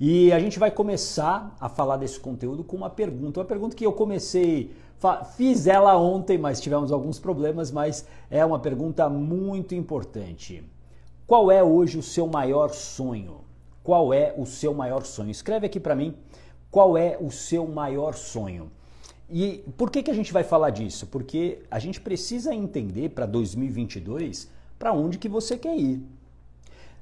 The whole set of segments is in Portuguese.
E a gente vai começar a falar desse conteúdo com uma pergunta. Uma pergunta que eu comecei, fiz ela ontem, mas tivemos alguns problemas, mas é uma pergunta muito importante. Qual é hoje o seu maior sonho? Qual é o seu maior sonho? Escreve aqui para mim qual é o seu maior sonho. E por que, que a gente vai falar disso? Porque a gente precisa entender para 2022 para onde que você quer ir.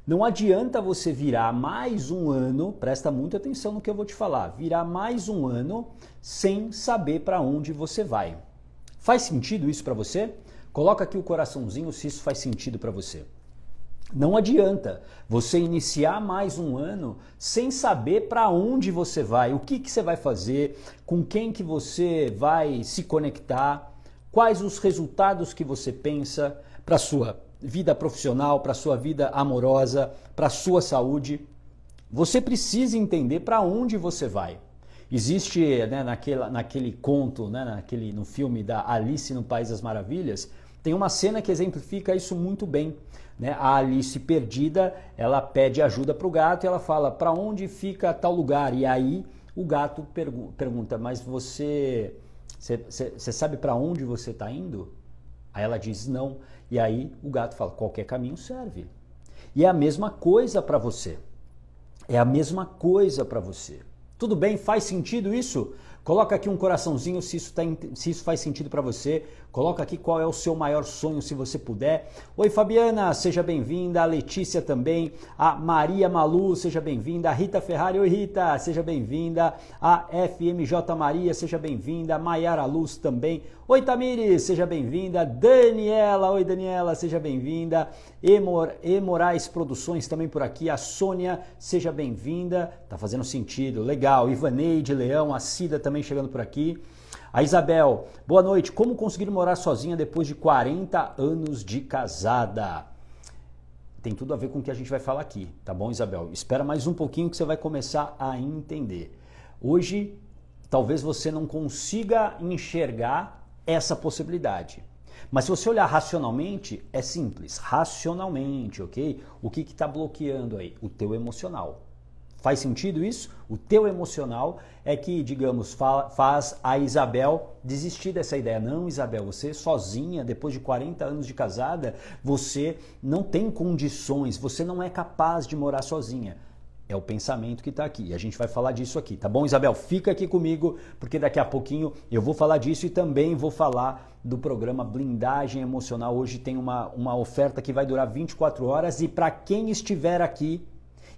Não adianta você virar mais um ano, presta muita atenção no que eu vou te falar, virar mais um ano sem saber para onde você vai. Faz sentido isso para você? Coloca aqui o coraçãozinho se isso faz sentido para você. Não adianta você iniciar mais um ano sem saber para onde você vai, o que, que você vai fazer, com quem que você vai se conectar, quais os resultados que você pensa para sua vida profissional, para sua vida amorosa, para sua saúde. Você precisa entender para onde você vai. Existe né, naquela, naquele conto, né, naquele, no filme da Alice no País das Maravilhas, tem uma cena que exemplifica isso muito bem. Né? A Alice perdida, ela pede ajuda para o gato e ela fala para onde fica tal lugar. E aí o gato pergu pergunta, mas você, você, você sabe para onde você está indo? Aí ela diz não. E aí o gato fala: qualquer caminho serve. E é a mesma coisa para você. É a mesma coisa para você. Tudo bem? Faz sentido isso? Coloca aqui um coraçãozinho se isso, tá, se isso faz sentido para você. Coloca aqui qual é o seu maior sonho, se você puder. Oi, Fabiana, seja bem-vinda. A Letícia também. A Maria Malu, seja bem-vinda. A Rita Ferrari, oi, Rita, seja bem-vinda. A FMJ Maria, seja bem-vinda. A Maiara Luz também. Oi, Tamires, seja bem-vinda. Daniela, oi, Daniela, seja bem-vinda. Emor, Emorais Produções também por aqui. A Sônia, seja bem-vinda. Tá fazendo sentido, legal. Ivaneide Leão, a Cida também também chegando por aqui. A Isabel, boa noite. Como conseguir morar sozinha depois de 40 anos de casada? Tem tudo a ver com o que a gente vai falar aqui, tá bom, Isabel? Espera mais um pouquinho que você vai começar a entender. Hoje, talvez você não consiga enxergar essa possibilidade. Mas se você olhar racionalmente, é simples. Racionalmente, ok? O que está bloqueando aí? O teu emocional. Faz sentido isso? O teu emocional é que, digamos, fa faz a Isabel desistir dessa ideia. Não, Isabel, você sozinha, depois de 40 anos de casada, você não tem condições, você não é capaz de morar sozinha. É o pensamento que está aqui. E a gente vai falar disso aqui, tá bom, Isabel? Fica aqui comigo, porque daqui a pouquinho eu vou falar disso e também vou falar do programa Blindagem Emocional. Hoje tem uma, uma oferta que vai durar 24 horas e para quem estiver aqui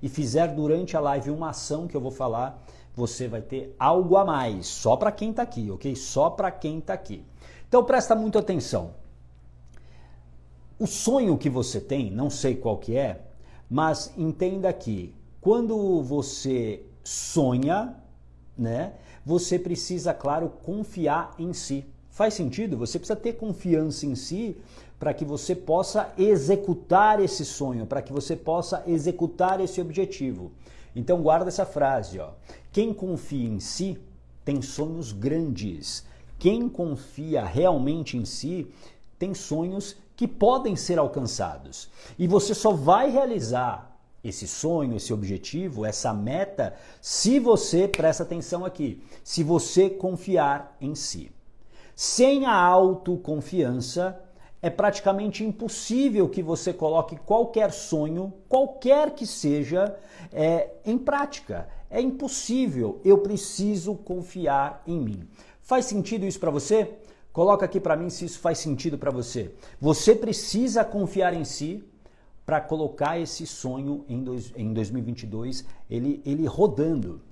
e fizer durante a live uma ação que eu vou falar, você vai ter algo a mais, só para quem está aqui, ok? Só para quem está aqui. Então presta muita atenção. O sonho que você tem, não sei qual que é, mas entenda que quando você sonha, né, você precisa, claro, confiar em si. Faz sentido? Você precisa ter confiança em si para que você possa executar esse sonho, para que você possa executar esse objetivo. Então guarda essa frase, ó. Quem confia em si tem sonhos grandes. Quem confia realmente em si tem sonhos que podem ser alcançados. E você só vai realizar esse sonho, esse objetivo, essa meta, se você presta atenção aqui, se você confiar em si. Sem a autoconfiança, é praticamente impossível que você coloque qualquer sonho, qualquer que seja, é, em prática. É impossível. Eu preciso confiar em mim. Faz sentido isso para você? Coloca aqui para mim se isso faz sentido para você. Você precisa confiar em si para colocar esse sonho em, dois, em 2022 ele, ele rodando.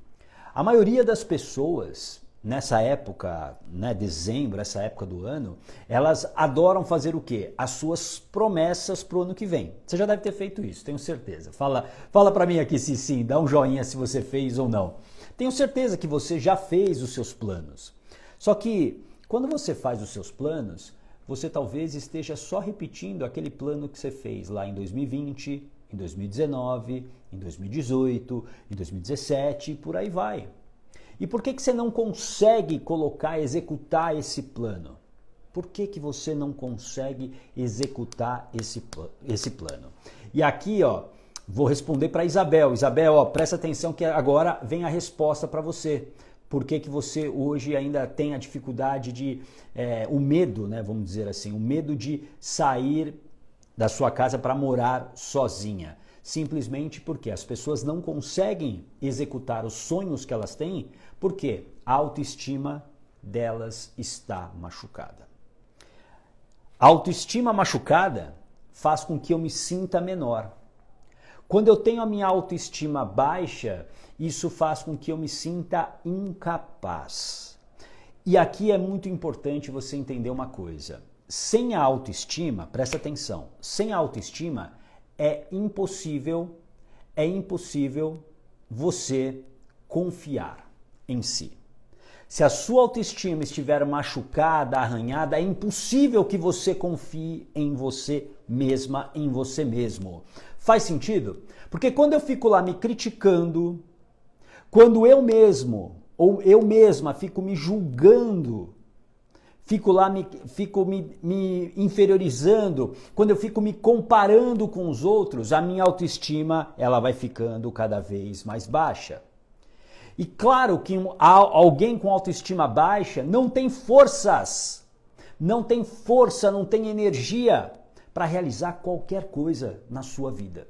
A maioria das pessoas nessa época, né, dezembro, essa época do ano, elas adoram fazer o quê? As suas promessas pro ano que vem. Você já deve ter feito isso, tenho certeza. Fala, fala para mim aqui se sim, dá um joinha se você fez ou não. Tenho certeza que você já fez os seus planos. Só que quando você faz os seus planos, você talvez esteja só repetindo aquele plano que você fez lá em 2020, em 2019, em 2018, em 2017 e por aí vai. E por que, que você não consegue colocar, executar esse plano? Por que, que você não consegue executar esse, esse plano? E aqui, ó, vou responder para Isabel. Isabel, ó, presta atenção que agora vem a resposta para você. Por que, que você hoje ainda tem a dificuldade de. É, o medo, né? Vamos dizer assim, o medo de sair da sua casa para morar sozinha. Simplesmente porque as pessoas não conseguem executar os sonhos que elas têm porque a autoestima delas está machucada. A autoestima machucada faz com que eu me sinta menor. Quando eu tenho a minha autoestima baixa, isso faz com que eu me sinta incapaz. E aqui é muito importante você entender uma coisa. Sem a autoestima, presta atenção, sem a autoestima é impossível, é impossível você confiar em si. Se a sua autoestima estiver machucada, arranhada, é impossível que você confie em você mesma, em você mesmo. Faz sentido? Porque quando eu fico lá me criticando, quando eu mesmo ou eu mesma fico me julgando, fico lá me, fico me, me inferiorizando, quando eu fico me comparando com os outros, a minha autoestima ela vai ficando cada vez mais baixa. E claro que alguém com autoestima baixa não tem forças, não tem força, não tem energia para realizar qualquer coisa na sua vida.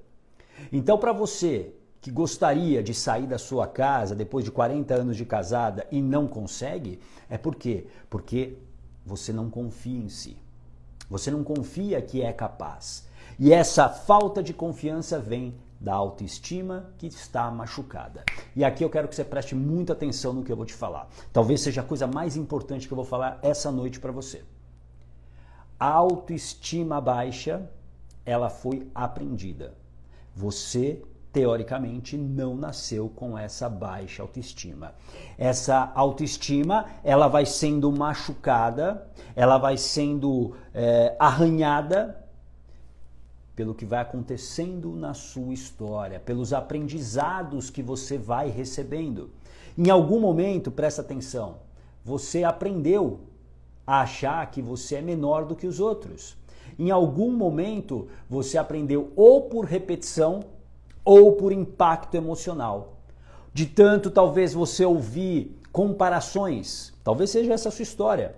Então, para você que gostaria de sair da sua casa depois de 40 anos de casada e não consegue, é por quê? Porque você não confia em si. Você não confia que é capaz. E essa falta de confiança vem da autoestima que está machucada. E aqui eu quero que você preste muita atenção no que eu vou te falar. Talvez seja a coisa mais importante que eu vou falar essa noite para você. A autoestima baixa, ela foi aprendida. Você teoricamente não nasceu com essa baixa autoestima. Essa autoestima ela vai sendo machucada, ela vai sendo é, arranhada pelo que vai acontecendo na sua história, pelos aprendizados que você vai recebendo. Em algum momento, presta atenção, você aprendeu a achar que você é menor do que os outros. Em algum momento, você aprendeu ou por repetição ou por impacto emocional. De tanto, talvez você ouvir comparações, talvez seja essa a sua história.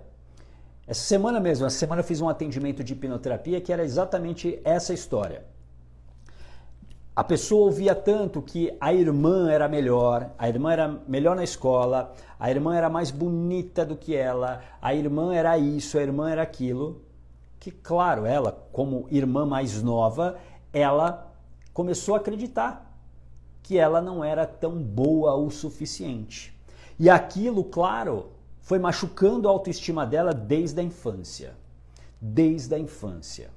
Essa semana mesmo, essa semana eu fiz um atendimento de hipnoterapia que era exatamente essa história. A pessoa ouvia tanto que a irmã era melhor, a irmã era melhor na escola, a irmã era mais bonita do que ela, a irmã era isso, a irmã era aquilo, que claro, ela, como irmã mais nova, ela começou a acreditar que ela não era tão boa o suficiente. E aquilo, claro, foi machucando a autoestima dela desde a infância. Desde a infância.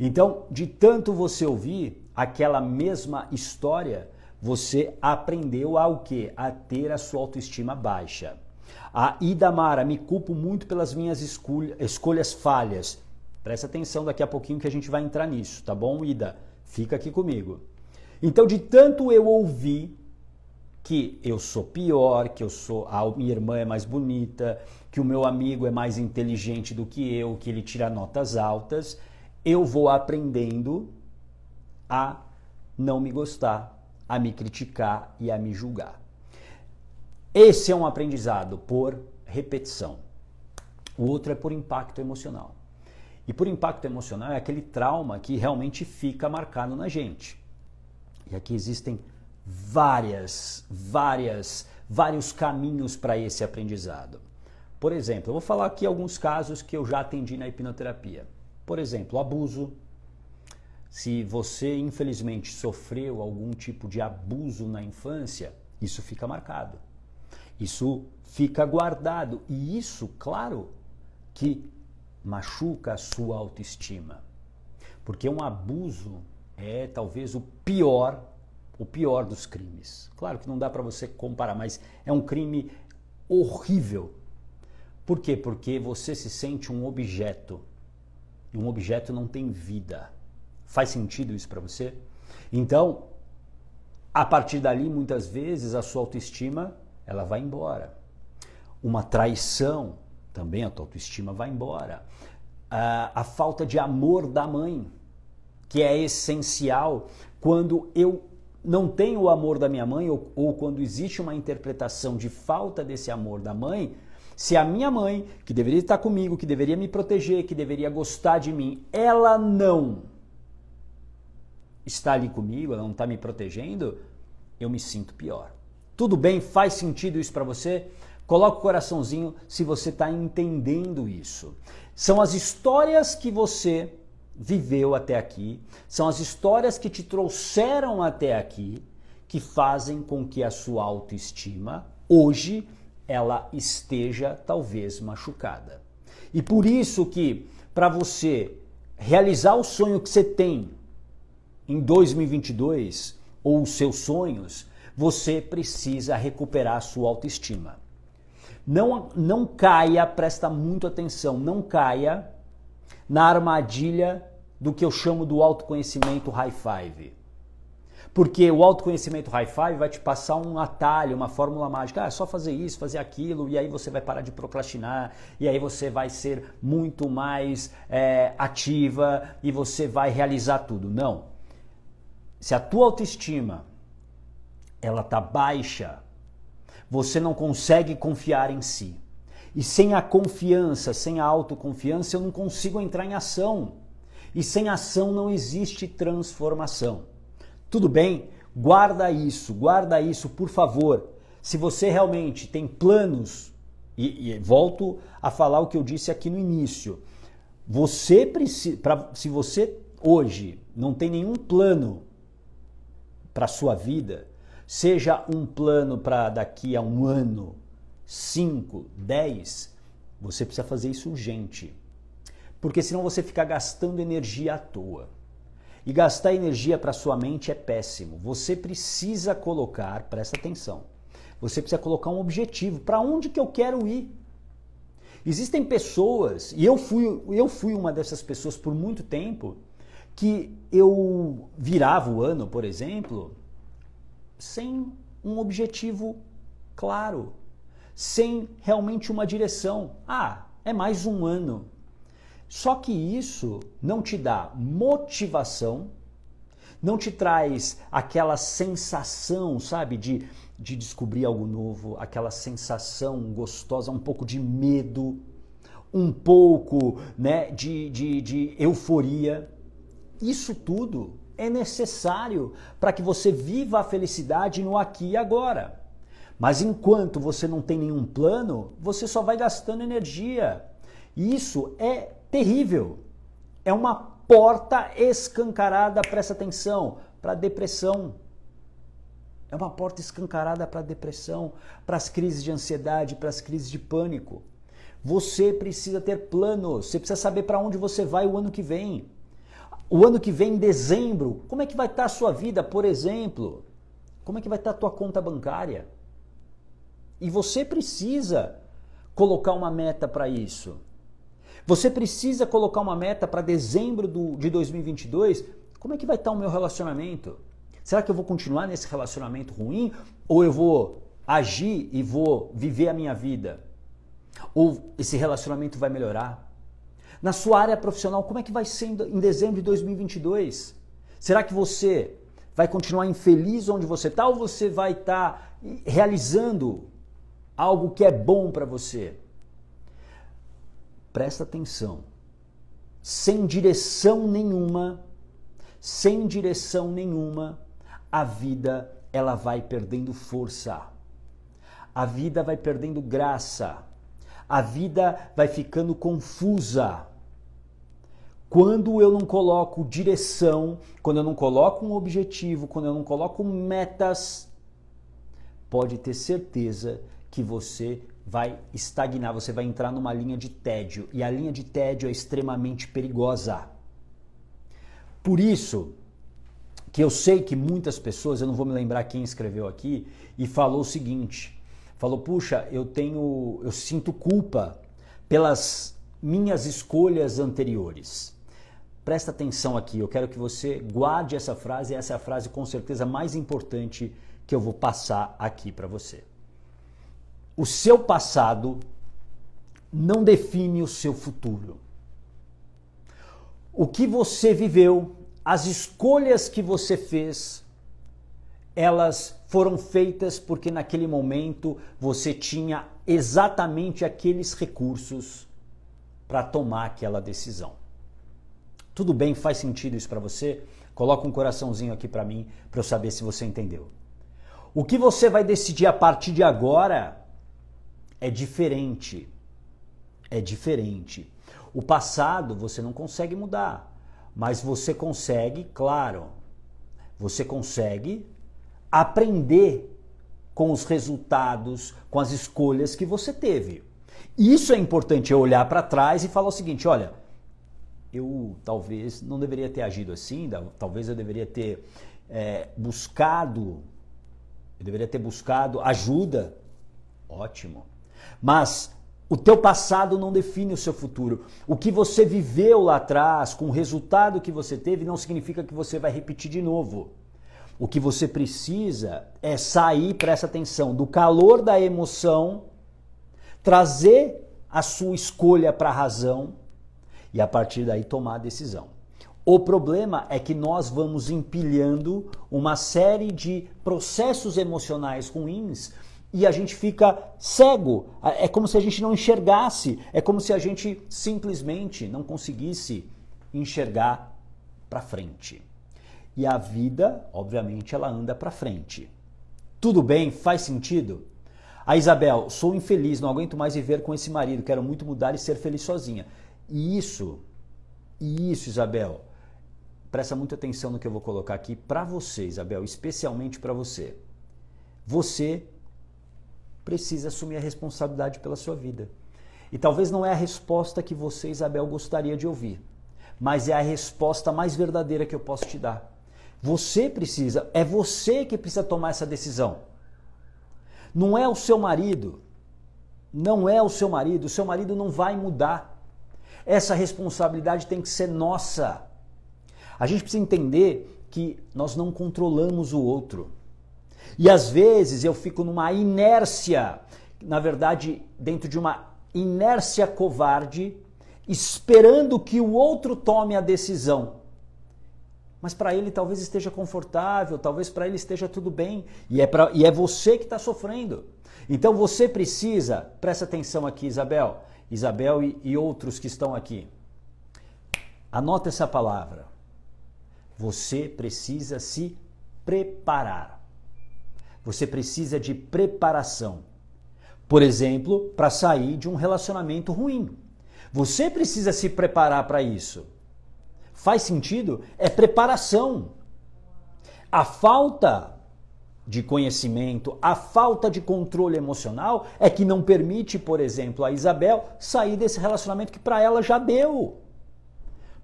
Então, de tanto você ouvir aquela mesma história, você aprendeu a o quê? A ter a sua autoestima baixa. A Idamara, me culpo muito pelas minhas escolha, escolhas falhas. Presta atenção daqui a pouquinho que a gente vai entrar nisso, tá bom, Ida? Fica aqui comigo. Então, de tanto eu ouvir que eu sou pior, que eu sou a minha irmã é mais bonita, que o meu amigo é mais inteligente do que eu, que ele tira notas altas, eu vou aprendendo a não me gostar, a me criticar e a me julgar. Esse é um aprendizado por repetição. O outro é por impacto emocional. E por impacto emocional é aquele trauma que realmente fica marcado na gente. E aqui existem várias, várias, vários caminhos para esse aprendizado. Por exemplo, eu vou falar aqui alguns casos que eu já atendi na hipnoterapia. Por exemplo, abuso. Se você infelizmente sofreu algum tipo de abuso na infância, isso fica marcado. Isso fica guardado e isso, claro, que machuca a sua autoestima. Porque um abuso é talvez o pior o pior dos crimes. Claro que não dá para você comparar, mas é um crime horrível. Por quê? Porque você se sente um objeto. E um objeto não tem vida. Faz sentido isso para você? Então, a partir dali, muitas vezes a sua autoestima, ela vai embora. Uma traição, também a tua autoestima vai embora. A, a falta de amor da mãe, que é essencial quando eu não tenho o amor da minha mãe, ou, ou quando existe uma interpretação de falta desse amor da mãe, se a minha mãe, que deveria estar comigo, que deveria me proteger, que deveria gostar de mim, ela não está ali comigo, ela não está me protegendo, eu me sinto pior. Tudo bem? Faz sentido isso para você? Coloca o coraçãozinho se você está entendendo isso. São as histórias que você viveu até aqui, são as histórias que te trouxeram até aqui que fazem com que a sua autoestima hoje ela esteja talvez machucada. E por isso que para você realizar o sonho que você tem em 2022 ou os seus sonhos, você precisa recuperar a sua autoestima. Não não caia, presta muito atenção, não caia na armadilha do que eu chamo do autoconhecimento high five. Porque o autoconhecimento high five vai te passar um atalho, uma fórmula mágica. Ah, é só fazer isso, fazer aquilo, e aí você vai parar de procrastinar, e aí você vai ser muito mais é, ativa e você vai realizar tudo. Não. Se a tua autoestima ela tá baixa, você não consegue confiar em si. E sem a confiança, sem a autoconfiança, eu não consigo entrar em ação. E sem ação não existe transformação. Tudo bem? Guarda isso, guarda isso, por favor. Se você realmente tem planos, e, e volto a falar o que eu disse aqui no início. Você precisa, pra, se você hoje não tem nenhum plano para sua vida, seja um plano para daqui a um ano, 5, 10, você precisa fazer isso urgente. Porque senão você fica gastando energia à toa. E gastar energia para sua mente é péssimo. Você precisa colocar, presta atenção. Você precisa colocar um objetivo, para onde que eu quero ir? Existem pessoas, e eu fui, eu fui uma dessas pessoas por muito tempo, que eu virava o ano, por exemplo, sem um objetivo claro sem realmente uma direção. Ah, é mais um ano. Só que isso não te dá motivação, não te traz aquela sensação, sabe, de, de descobrir algo novo, aquela sensação gostosa, um pouco de medo, um pouco né, de, de, de euforia. Isso tudo é necessário para que você viva a felicidade no aqui e agora. Mas enquanto você não tem nenhum plano, você só vai gastando energia. E isso é terrível. É uma porta escancarada, presta atenção, para depressão. É uma porta escancarada para depressão, para as crises de ansiedade, para as crises de pânico. Você precisa ter planos, você precisa saber para onde você vai o ano que vem. O ano que vem, em dezembro, como é que vai estar tá a sua vida, por exemplo? Como é que vai estar tá a tua conta bancária? E você precisa colocar uma meta para isso. Você precisa colocar uma meta para dezembro do, de 2022. Como é que vai estar tá o meu relacionamento? Será que eu vou continuar nesse relacionamento ruim ou eu vou agir e vou viver a minha vida? Ou esse relacionamento vai melhorar? Na sua área profissional, como é que vai ser em dezembro de 2022? Será que você vai continuar infeliz onde você está ou você vai estar tá realizando algo que é bom para você. Presta atenção. Sem direção nenhuma, sem direção nenhuma, a vida ela vai perdendo força. A vida vai perdendo graça. A vida vai ficando confusa. Quando eu não coloco direção, quando eu não coloco um objetivo, quando eu não coloco metas, pode ter certeza que você vai estagnar, você vai entrar numa linha de tédio. E a linha de tédio é extremamente perigosa. Por isso que eu sei que muitas pessoas, eu não vou me lembrar quem escreveu aqui, e falou o seguinte: falou, puxa, eu tenho. eu sinto culpa pelas minhas escolhas anteriores. Presta atenção aqui, eu quero que você guarde essa frase, essa é a frase com certeza mais importante que eu vou passar aqui para você. O seu passado não define o seu futuro. O que você viveu, as escolhas que você fez, elas foram feitas porque naquele momento você tinha exatamente aqueles recursos para tomar aquela decisão. Tudo bem, faz sentido isso para você? Coloca um coraçãozinho aqui para mim para eu saber se você entendeu. O que você vai decidir a partir de agora é diferente. É diferente. O passado você não consegue mudar, mas você consegue, claro, você consegue aprender com os resultados, com as escolhas que você teve. Isso é importante eu é olhar para trás e falar o seguinte, olha, eu talvez não deveria ter agido assim, talvez eu deveria ter é, buscado, eu deveria ter buscado ajuda. Ótimo. Mas o teu passado não define o seu futuro. O que você viveu lá atrás, com o resultado que você teve, não significa que você vai repetir de novo. O que você precisa é sair, presta atenção, do calor da emoção, trazer a sua escolha para a razão e a partir daí tomar a decisão. O problema é que nós vamos empilhando uma série de processos emocionais ruins e a gente fica cego. É como se a gente não enxergasse, é como se a gente simplesmente não conseguisse enxergar para frente. E a vida, obviamente, ela anda para frente. Tudo bem? Faz sentido? A Isabel, sou infeliz, não aguento mais viver com esse marido, quero muito mudar e ser feliz sozinha. E isso, e isso, Isabel, presta muita atenção no que eu vou colocar aqui para você, Isabel, especialmente para você. Você precisa assumir a responsabilidade pela sua vida. E talvez não é a resposta que você, Isabel, gostaria de ouvir, mas é a resposta mais verdadeira que eu posso te dar. Você precisa, é você que precisa tomar essa decisão. Não é o seu marido, não é o seu marido, o seu marido não vai mudar. Essa responsabilidade tem que ser nossa. A gente precisa entender que nós não controlamos o outro. E às vezes eu fico numa inércia, na verdade, dentro de uma inércia covarde, esperando que o outro tome a decisão. Mas para ele talvez esteja confortável, talvez para ele esteja tudo bem, e é, pra, e é você que está sofrendo. Então você precisa, presta atenção aqui, Isabel, Isabel e, e outros que estão aqui. Anota essa palavra. Você precisa se preparar. Você precisa de preparação. Por exemplo, para sair de um relacionamento ruim. Você precisa se preparar para isso. Faz sentido? É preparação. A falta de conhecimento, a falta de controle emocional é que não permite, por exemplo, a Isabel sair desse relacionamento que para ela já deu.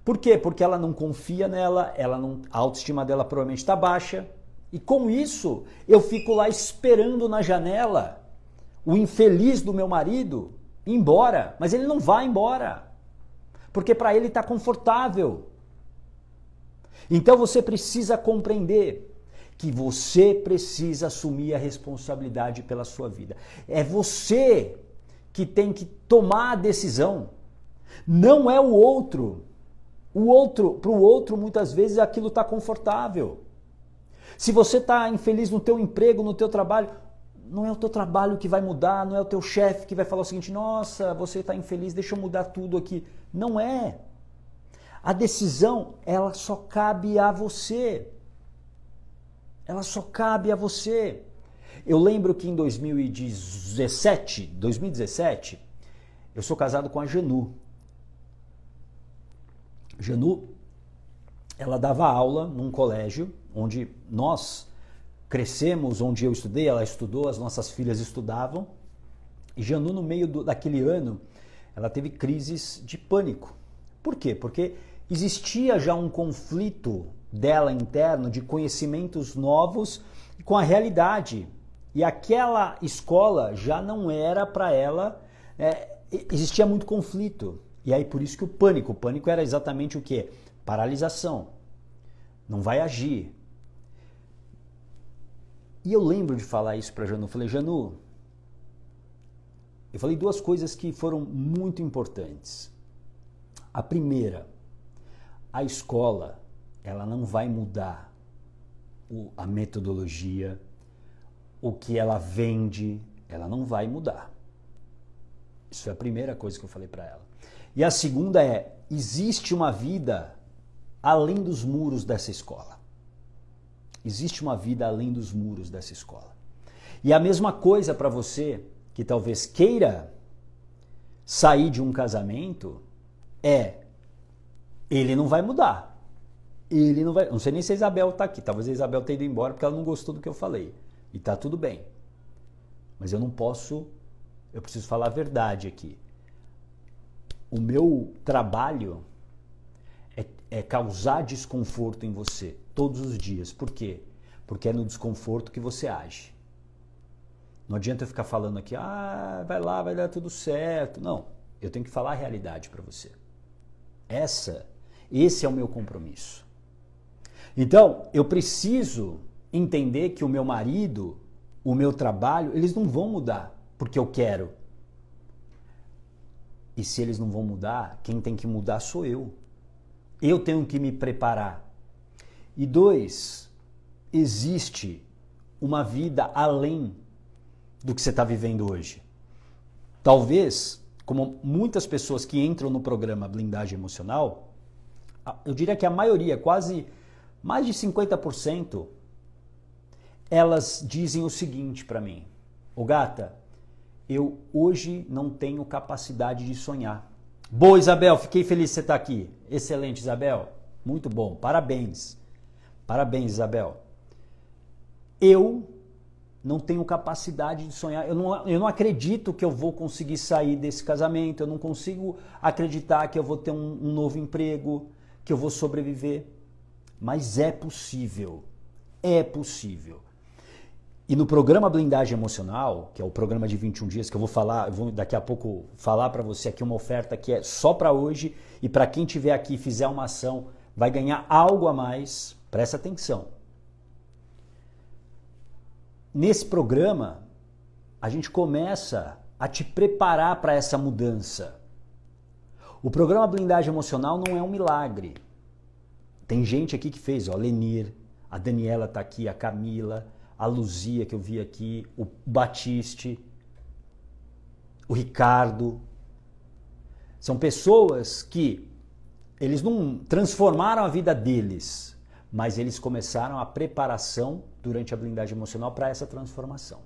Por quê? Porque ela não confia nela, ela não, a autoestima dela provavelmente está baixa, e com isso, eu fico lá esperando na janela o infeliz do meu marido ir embora, mas ele não vai embora. Porque para ele está confortável. Então você precisa compreender que você precisa assumir a responsabilidade pela sua vida. É você que tem que tomar a decisão. Não é o outro. O outro, para o outro, muitas vezes aquilo está confortável. Se você está infeliz no teu emprego, no teu trabalho, não é o teu trabalho que vai mudar, não é o teu chefe que vai falar o seguinte: nossa, você está infeliz, deixa eu mudar tudo aqui. Não é. A decisão, ela só cabe a você. Ela só cabe a você. Eu lembro que em 2017, 2017, eu sou casado com a Janu. Janu, ela dava aula num colégio onde nós crescemos, onde eu estudei, ela estudou, as nossas filhas estudavam. E Janu, no meio do, daquele ano, ela teve crises de pânico. Por quê? Porque existia já um conflito dela interno de conhecimentos novos com a realidade. E aquela escola já não era para ela, é, existia muito conflito. E aí por isso que o pânico, o pânico era exatamente o que? Paralisação. Não vai agir, e eu lembro de falar isso para Janu. Eu falei, Janu, eu falei duas coisas que foram muito importantes. A primeira, a escola, ela não vai mudar o, a metodologia, o que ela vende, ela não vai mudar. Isso é a primeira coisa que eu falei para ela. E a segunda é: existe uma vida além dos muros dessa escola. Existe uma vida além dos muros dessa escola. E a mesma coisa para você que talvez queira sair de um casamento é ele não vai mudar. Ele não vai. Não sei nem se a Isabel está aqui. Talvez a Isabel tenha ido embora porque ela não gostou do que eu falei. E tá tudo bem. Mas eu não posso. Eu preciso falar a verdade aqui. O meu trabalho é causar desconforto em você todos os dias. Por quê? Porque é no desconforto que você age. Não adianta eu ficar falando aqui, ah, vai lá, vai dar tudo certo. Não, eu tenho que falar a realidade para você. Essa, esse é o meu compromisso. Então, eu preciso entender que o meu marido, o meu trabalho, eles não vão mudar porque eu quero. E se eles não vão mudar, quem tem que mudar sou eu eu tenho que me preparar. E dois, existe uma vida além do que você está vivendo hoje. Talvez, como muitas pessoas que entram no programa Blindagem Emocional, eu diria que a maioria, quase mais de 50%, elas dizem o seguinte para mim: Ô oh, gata, eu hoje não tenho capacidade de sonhar. Boa, Isabel, fiquei feliz de você estar tá aqui. Excelente, Isabel. Muito bom, parabéns. Parabéns, Isabel. Eu não tenho capacidade de sonhar. Eu não, eu não acredito que eu vou conseguir sair desse casamento. Eu não consigo acreditar que eu vou ter um, um novo emprego, que eu vou sobreviver. Mas é possível. É possível. E no programa Blindagem Emocional, que é o programa de 21 dias, que eu vou falar, eu vou daqui a pouco falar para você aqui uma oferta que é só para hoje e para quem tiver aqui e fizer uma ação, vai ganhar algo a mais. Presta atenção. Nesse programa, a gente começa a te preparar para essa mudança. O programa Blindagem Emocional não é um milagre. Tem gente aqui que fez, ó, Lenir, a Daniela tá aqui, a Camila, a Luzia, que eu vi aqui, o Batiste, o Ricardo. São pessoas que eles não transformaram a vida deles, mas eles começaram a preparação durante a blindagem emocional para essa transformação.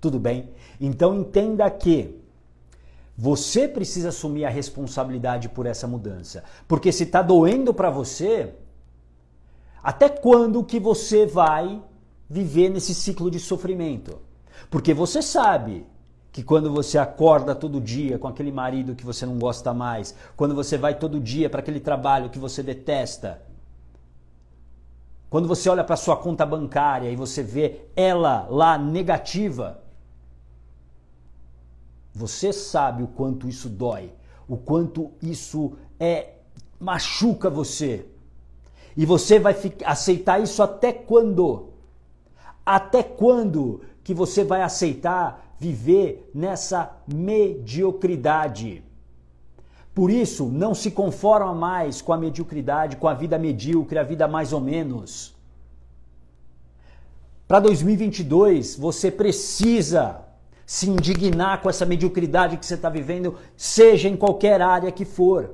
Tudo bem? Então entenda que você precisa assumir a responsabilidade por essa mudança, porque se está doendo para você, até quando que você vai viver nesse ciclo de sofrimento. Porque você sabe que quando você acorda todo dia com aquele marido que você não gosta mais, quando você vai todo dia para aquele trabalho que você detesta, quando você olha para sua conta bancária e você vê ela lá negativa, você sabe o quanto isso dói, o quanto isso é machuca você. E você vai aceitar isso até quando? Até quando que você vai aceitar viver nessa mediocridade? Por isso, não se conforma mais com a mediocridade, com a vida medíocre, a vida mais ou menos. Para 2022, você precisa se indignar com essa mediocridade que você está vivendo, seja em qualquer área que for.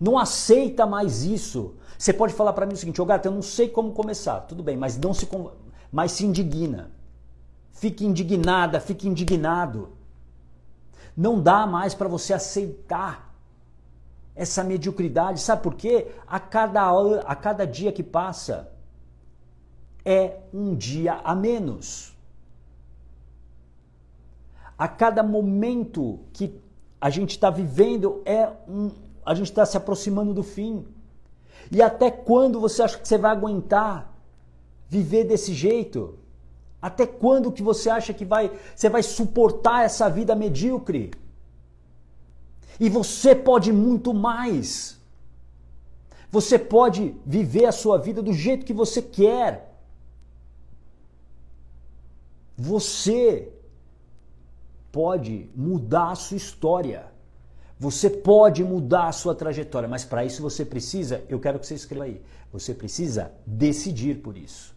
Não aceita mais isso. Você pode falar para mim o seguinte: ô oh, gato, eu não sei como começar. Tudo bem, mas não se. conforma mas se indigna. Fique indignada, fique indignado. Não dá mais para você aceitar essa mediocridade. Sabe por quê? A cada, a cada dia que passa é um dia a menos. A cada momento que a gente está vivendo é um, a gente está se aproximando do fim. E até quando você acha que você vai aguentar viver desse jeito? Até quando que você acha que vai, você vai suportar essa vida medíocre? E você pode muito mais. Você pode viver a sua vida do jeito que você quer. Você pode mudar a sua história. Você pode mudar a sua trajetória, mas para isso você precisa, eu quero que você escreva aí, você precisa decidir por isso.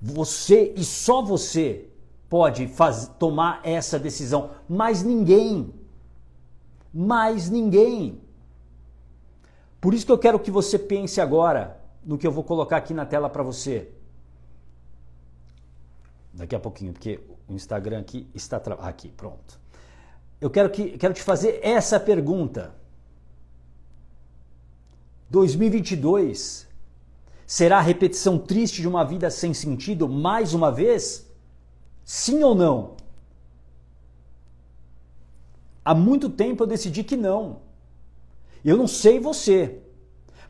Você e só você pode faz, tomar essa decisão, mais ninguém. Mais ninguém. Por isso que eu quero que você pense agora no que eu vou colocar aqui na tela para você. Daqui a pouquinho, porque o Instagram aqui está tra... aqui, pronto. Eu quero que quero te fazer essa pergunta. 2022 Será a repetição triste de uma vida sem sentido mais uma vez? Sim ou não? Há muito tempo eu decidi que não. Eu não sei você,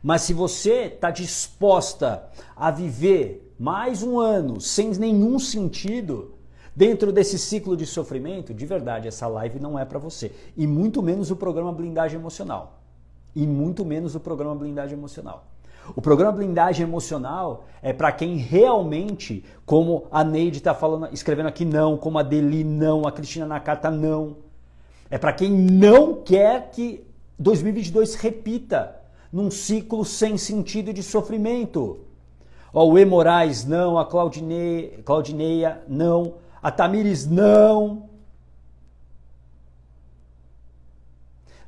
mas se você está disposta a viver mais um ano sem nenhum sentido dentro desse ciclo de sofrimento, de verdade, essa live não é para você. E muito menos o programa Blindagem Emocional. E muito menos o programa Blindagem Emocional. O programa Blindagem Emocional é para quem realmente, como a Neide está falando, escrevendo aqui não, como a Deli não, a Cristina Nakata não. É para quem não quer que 2022 repita num ciclo sem sentido de sofrimento. Ó, o E. Moraes não, a Claudineia não, a Tamires não.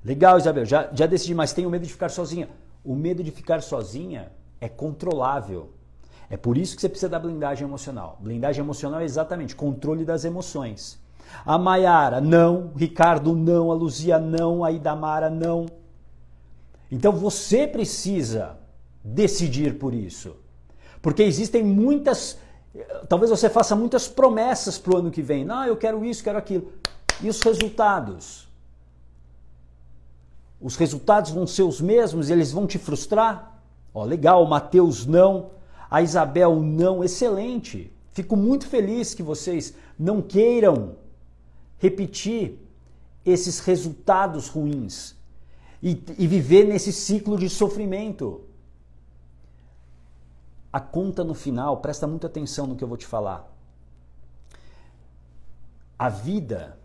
Legal, Isabel, já, já decidi, mas tenho medo de ficar sozinha. O medo de ficar sozinha é controlável. É por isso que você precisa da blindagem emocional. Blindagem emocional é exatamente controle das emoções. A Maiara, não. Ricardo, não. A Luzia, não. A Idamara, não. Então você precisa decidir por isso. Porque existem muitas. Talvez você faça muitas promessas para o ano que vem. Não, eu quero isso, quero aquilo. E os resultados? os resultados vão ser os mesmos, eles vão te frustrar? Ó, legal, Mateus não, a Isabel não, excelente. Fico muito feliz que vocês não queiram repetir esses resultados ruins e, e viver nesse ciclo de sofrimento. A conta no final, presta muita atenção no que eu vou te falar. A vida,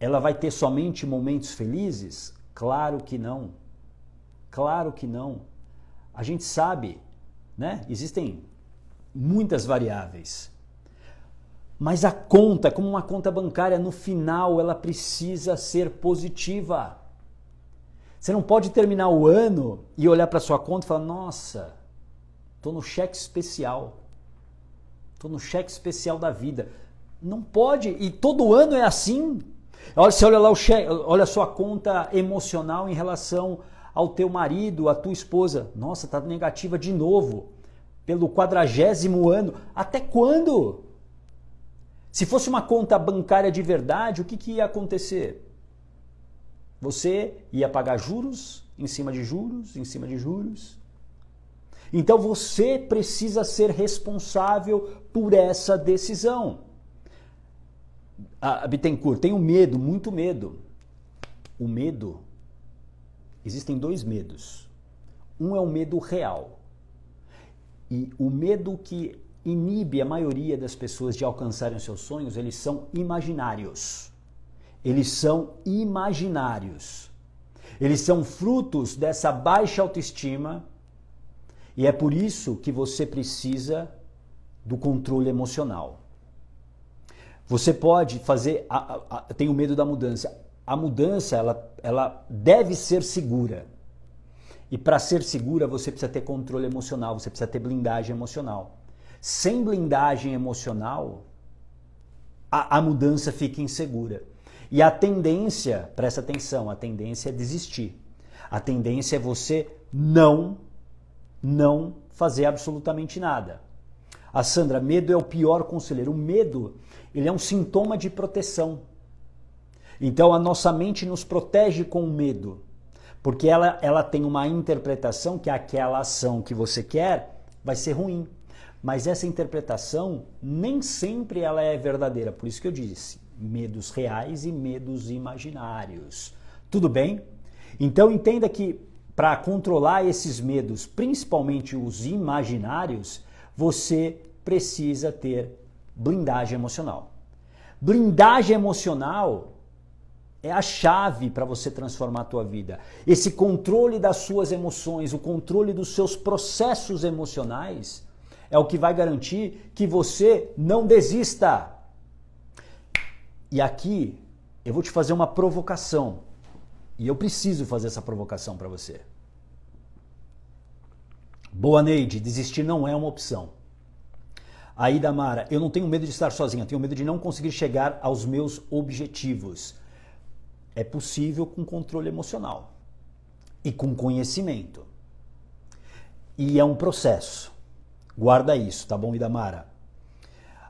ela vai ter somente momentos felizes? Claro que não. Claro que não. A gente sabe, né? Existem muitas variáveis. Mas a conta, como uma conta bancária, no final ela precisa ser positiva. Você não pode terminar o ano e olhar para sua conta e falar: "Nossa, tô no cheque especial. Tô no cheque especial da vida". Não pode, e todo ano é assim. Olha, você olha lá o cheque, olha a sua conta emocional em relação ao teu marido, à tua esposa. Nossa, tá negativa de novo. Pelo quadragésimo ano. Até quando? Se fosse uma conta bancária de verdade, o que, que ia acontecer? Você ia pagar juros em cima de juros, em cima de juros. Então você precisa ser responsável por essa decisão a Bittencourt, tenho medo, muito medo. O medo, existem dois medos. Um é o medo real. E o medo que inibe a maioria das pessoas de alcançarem seus sonhos, eles são imaginários. Eles são imaginários. Eles são frutos dessa baixa autoestima e é por isso que você precisa do controle emocional. Você pode fazer. A, a, a, tenho medo da mudança. A mudança ela, ela deve ser segura. E para ser segura, você precisa ter controle emocional, você precisa ter blindagem emocional. Sem blindagem emocional, a, a mudança fica insegura. E a tendência, presta atenção, a tendência é desistir. A tendência é você não, não fazer absolutamente nada. A Sandra, medo é o pior conselheiro. O medo, ele é um sintoma de proteção. Então a nossa mente nos protege com o medo, porque ela, ela tem uma interpretação que aquela ação que você quer vai ser ruim. Mas essa interpretação nem sempre ela é verdadeira. Por isso que eu disse, medos reais e medos imaginários. Tudo bem? Então entenda que para controlar esses medos, principalmente os imaginários, você precisa ter blindagem emocional. Blindagem emocional é a chave para você transformar a tua vida. Esse controle das suas emoções, o controle dos seus processos emocionais é o que vai garantir que você não desista. E aqui eu vou te fazer uma provocação. E eu preciso fazer essa provocação para você. Boa, Neide, desistir não é uma opção. Aí, Damara, eu não tenho medo de estar sozinha, tenho medo de não conseguir chegar aos meus objetivos. É possível com controle emocional e com conhecimento. E é um processo. Guarda isso, tá bom, Idamara?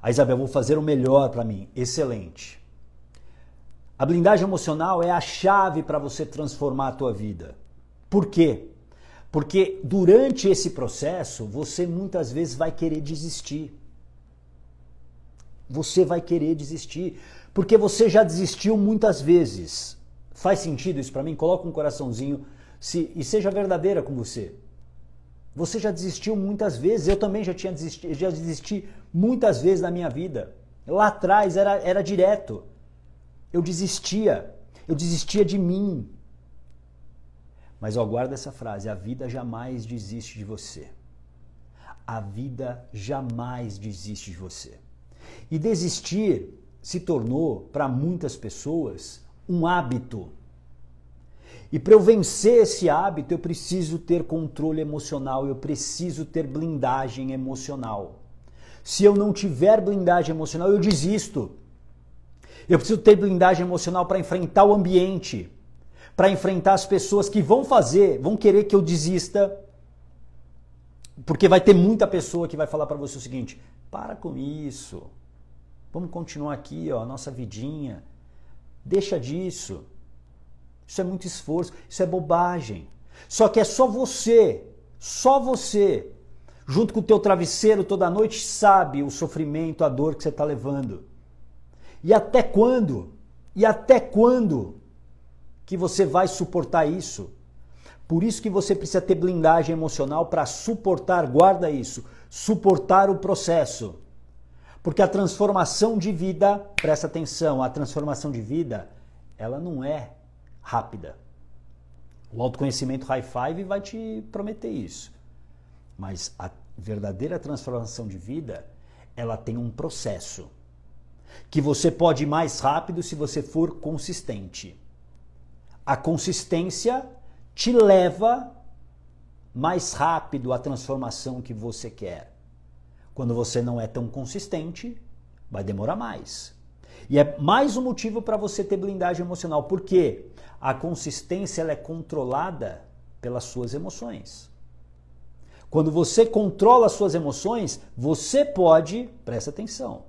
A Isabel, vou fazer o melhor para mim. Excelente. A blindagem emocional é a chave para você transformar a tua vida. Por quê? Porque durante esse processo, você muitas vezes vai querer desistir. Você vai querer desistir. Porque você já desistiu muitas vezes. Faz sentido isso para mim? Coloca um coraçãozinho se, e seja verdadeira com você. Você já desistiu muitas vezes. Eu também já tinha desisti, já desisti muitas vezes na minha vida. Lá atrás era, era direto. Eu desistia. Eu desistia de mim. Mas ó, guarda essa frase: a vida jamais desiste de você. A vida jamais desiste de você. E desistir se tornou, para muitas pessoas, um hábito. E para eu vencer esse hábito, eu preciso ter controle emocional, eu preciso ter blindagem emocional. Se eu não tiver blindagem emocional, eu desisto. Eu preciso ter blindagem emocional para enfrentar o ambiente, para enfrentar as pessoas que vão fazer, vão querer que eu desista, porque vai ter muita pessoa que vai falar para você o seguinte: para com isso, vamos continuar aqui, ó, a nossa vidinha, deixa disso. Isso é muito esforço, isso é bobagem. Só que é só você, só você, junto com o teu travesseiro toda noite, sabe o sofrimento, a dor que você está levando. E até quando? E até quando que você vai suportar isso. Por isso que você precisa ter blindagem emocional para suportar, guarda isso, suportar o processo. Porque a transformação de vida, presta atenção, a transformação de vida, ela não é rápida. O autoconhecimento high five vai te prometer isso. Mas a verdadeira transformação de vida, ela tem um processo que você pode ir mais rápido se você for consistente. A consistência te leva mais rápido à transformação que você quer. Quando você não é tão consistente, vai demorar mais. E é mais um motivo para você ter blindagem emocional, porque a consistência ela é controlada pelas suas emoções. Quando você controla as suas emoções, você pode, presta atenção,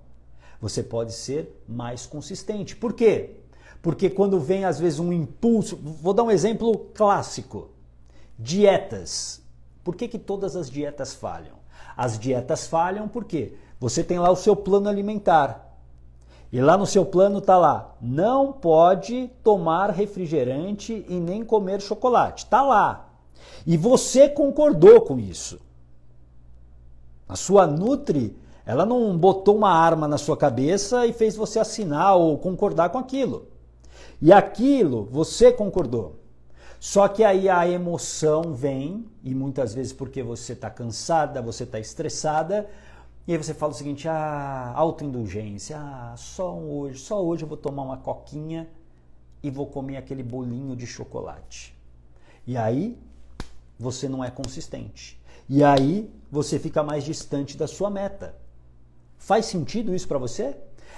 você pode ser mais consistente. Por quê? Porque quando vem às vezes um impulso, vou dar um exemplo clássico. Dietas. Por que, que todas as dietas falham? As dietas falham porque você tem lá o seu plano alimentar. E lá no seu plano tá lá, não pode tomar refrigerante e nem comer chocolate. Tá lá. E você concordou com isso. A sua Nutri, ela não botou uma arma na sua cabeça e fez você assinar ou concordar com aquilo. E aquilo você concordou. Só que aí a emoção vem, e muitas vezes porque você está cansada, você está estressada, e aí você fala o seguinte: ah, autoindulgência, ah, só hoje, só hoje eu vou tomar uma coquinha e vou comer aquele bolinho de chocolate. E aí você não é consistente. E aí você fica mais distante da sua meta. Faz sentido isso para você?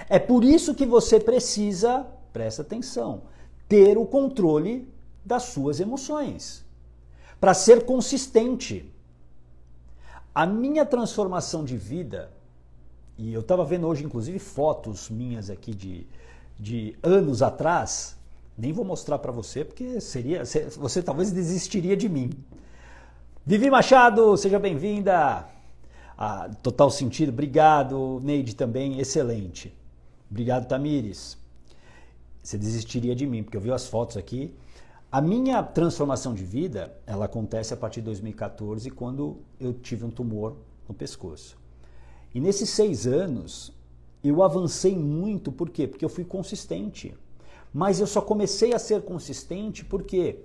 É por isso que você precisa presta atenção, ter o controle das suas emoções, para ser consistente. A minha transformação de vida, e eu estava vendo hoje, inclusive, fotos minhas aqui de, de anos atrás, nem vou mostrar para você, porque seria você talvez desistiria de mim. Vivi Machado, seja bem-vinda. Ah, total sentido, obrigado. Neide também, excelente. Obrigado, Tamires você desistiria de mim, porque eu vi as fotos aqui. A minha transformação de vida, ela acontece a partir de 2014, quando eu tive um tumor no pescoço. E nesses seis anos, eu avancei muito, por quê? Porque eu fui consistente. Mas eu só comecei a ser consistente porque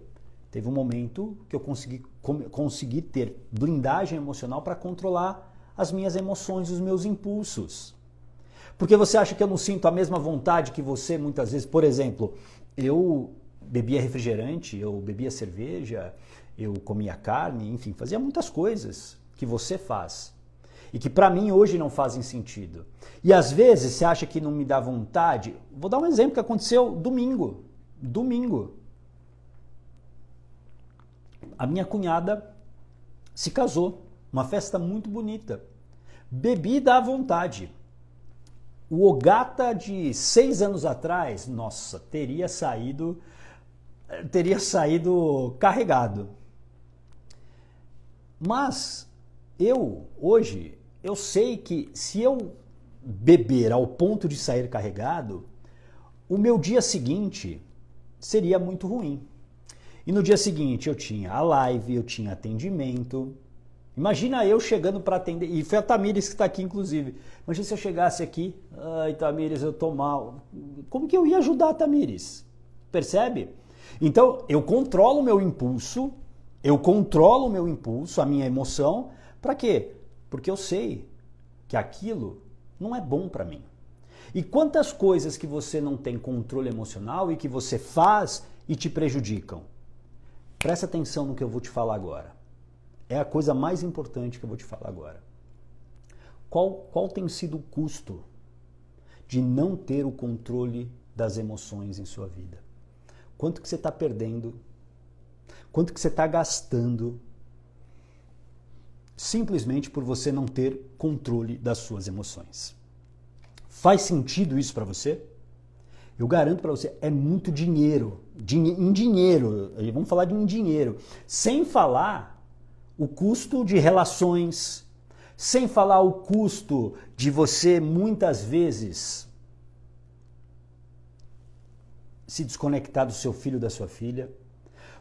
teve um momento que eu consegui, consegui ter blindagem emocional para controlar as minhas emoções, os meus impulsos. Porque você acha que eu não sinto a mesma vontade que você muitas vezes? Por exemplo, eu bebia refrigerante, eu bebia cerveja, eu comia carne, enfim, fazia muitas coisas que você faz e que para mim hoje não fazem sentido. E às vezes você acha que não me dá vontade. Vou dar um exemplo que aconteceu domingo. Domingo. A minha cunhada se casou, uma festa muito bonita. bebi à vontade. O Ogata de seis anos atrás, nossa, teria saído, eh, teria saído carregado. Mas eu hoje eu sei que se eu beber ao ponto de sair carregado, o meu dia seguinte seria muito ruim. E no dia seguinte eu tinha a live, eu tinha atendimento, Imagina eu chegando para atender, e foi a Tamires que está aqui, inclusive. Imagina se eu chegasse aqui, ai Tamires, eu estou mal. Como que eu ia ajudar a Tamires? Percebe? Então, eu controlo o meu impulso, eu controlo o meu impulso, a minha emoção, para quê? Porque eu sei que aquilo não é bom para mim. E quantas coisas que você não tem controle emocional e que você faz e te prejudicam? Presta atenção no que eu vou te falar agora é a coisa mais importante que eu vou te falar agora. Qual, qual tem sido o custo de não ter o controle das emoções em sua vida? Quanto que você está perdendo? Quanto que você está gastando simplesmente por você não ter controle das suas emoções? Faz sentido isso para você? Eu garanto para você, é muito dinheiro. Din em dinheiro. Vamos falar de um dinheiro. Sem falar o custo de relações, sem falar o custo de você muitas vezes se desconectar do seu filho, da sua filha.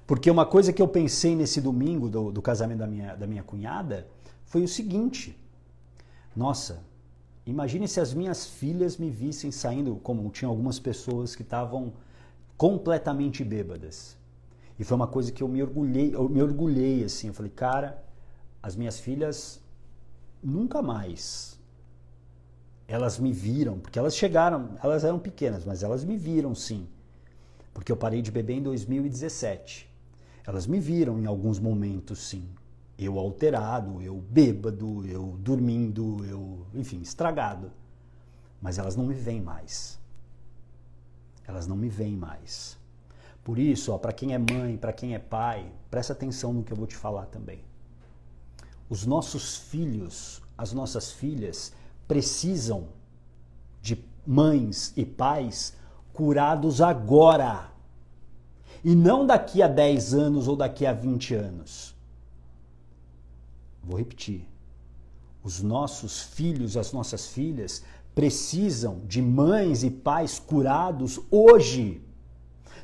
Porque uma coisa que eu pensei nesse domingo do, do casamento da minha, da minha cunhada foi o seguinte: nossa, imagine se as minhas filhas me vissem saindo, como tinha algumas pessoas que estavam completamente bêbadas. E foi uma coisa que eu me orgulhei, eu me orgulhei assim. Eu falei, cara, as minhas filhas nunca mais elas me viram, porque elas chegaram, elas eram pequenas, mas elas me viram sim. Porque eu parei de beber em 2017. Elas me viram em alguns momentos sim. Eu alterado, eu bêbado, eu dormindo, eu, enfim, estragado. Mas elas não me veem mais. Elas não me veem mais. Por isso, para quem é mãe, para quem é pai, presta atenção no que eu vou te falar também. Os nossos filhos, as nossas filhas, precisam de mães e pais curados agora. E não daqui a 10 anos ou daqui a 20 anos. Vou repetir. Os nossos filhos, as nossas filhas, precisam de mães e pais curados hoje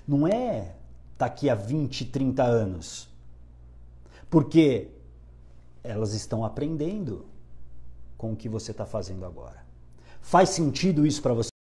não é daqui a 20, 30 anos. Porque elas estão aprendendo com o que você está fazendo agora. Faz sentido isso para você?